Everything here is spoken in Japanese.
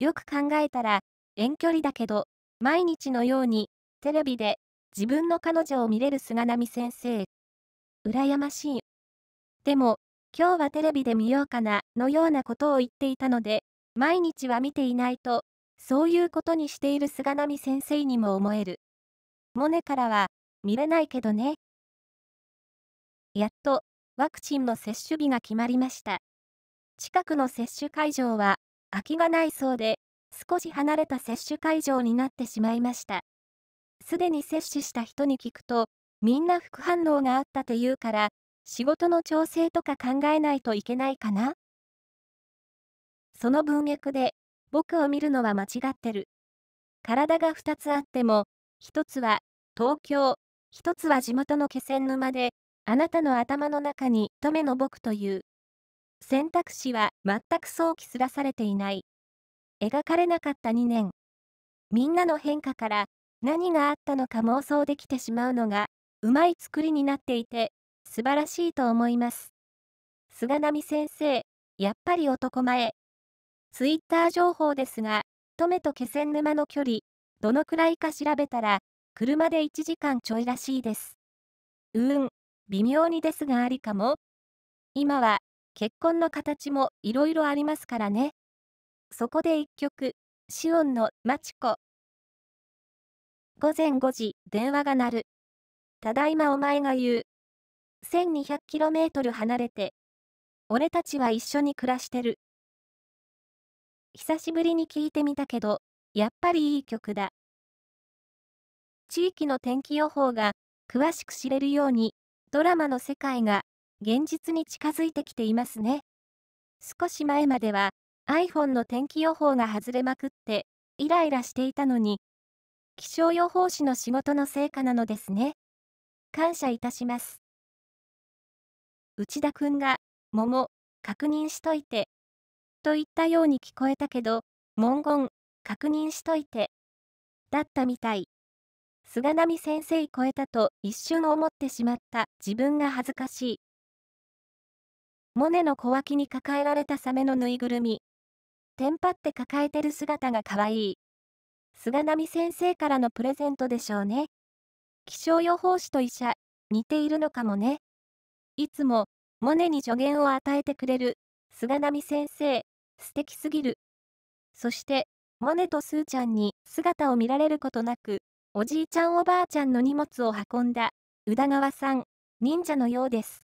よく考えたら、遠距離だけど、毎日のように、テレビで、自分の彼女を見れる菅波先生。羨ましい。でも、今日はテレビで見ようかな、のようなことを言っていたので、毎日は見ていないと、そういうことにしている菅波先生にも思える。モネからは、見れないけどね。やっと、ワクチンの接種日が決まりました。近くの接種会場は、空きがないそうで、少し離れた接種会場になってしまいました。すでに接種した人に聞くと、みんな副反応があったというから、仕事の調整とか考えないといけないかなその文脈で、僕を見るのは間違ってる。体が2つあっても、一つは東京、一つは地元の気仙沼で、あなたの頭の中に一目の僕という。選択肢は全く想起すらされていない。描かれなかった2年。みんなの変化から何があったのか妄想できてしまうのが、うまい作りになっていて、素晴らしいと思います。菅波先生、やっぱり男前。ツイッター情報ですが、乙女と気仙沼の距離、どのくらいか調べたら、車で1時間ちょいらしいです。うーん、微妙にですがありかも。今は、結婚の形もいろいろありますからね。そこで一曲、シオンのマチコ。午前5時、電話が鳴る。ただいまお前が言う。1200km 離れて。俺たちは一緒に暮らしてる。久しぶりに聞いてみたけど、やっぱりいい曲だ。地域の天気予報が詳しく知れるように、ドラマの世界が現実に近づいてきていますね。少し前までは iPhone の天気予報が外れまくってイライラしていたのに、気象予報士の仕事の成果なのですね。感謝いたします。内田くんが、桃、確認しといて、と言ったように聞こえたけど、文言、確認しといて。だったみたい。菅波先生超えたと一瞬思ってしまった自分が恥ずかしい。モネの小脇に抱えられたサメのぬいぐるみ。テンパって抱えてる姿が可愛い。菅波先生からのプレゼントでしょうね。気象予報士と医者、似ているのかもね。いつも、モネに助言を与えてくれる、菅波先生、素敵すぎる。そして、モネとスーちゃんに姿を見られることなく、おじいちゃんおばあちゃんの荷物を運んだ宇田川さん、忍者のようです。